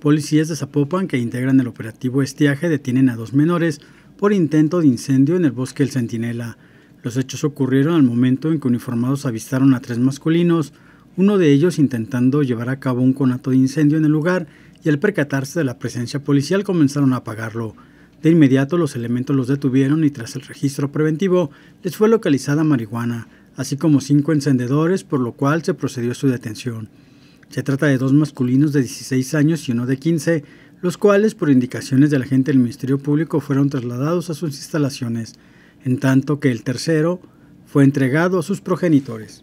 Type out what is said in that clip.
Policías de Zapopan que integran el operativo Estiaje detienen a dos menores por intento de incendio en el bosque El Centinela. Los hechos ocurrieron al momento en que uniformados avistaron a tres masculinos, uno de ellos intentando llevar a cabo un conato de incendio en el lugar y al percatarse de la presencia policial comenzaron a apagarlo. De inmediato los elementos los detuvieron y tras el registro preventivo les fue localizada marihuana, así como cinco encendedores, por lo cual se procedió a su detención. Se trata de dos masculinos de 16 años y uno de 15, los cuales, por indicaciones de la gente del Ministerio Público, fueron trasladados a sus instalaciones, en tanto que el tercero fue entregado a sus progenitores.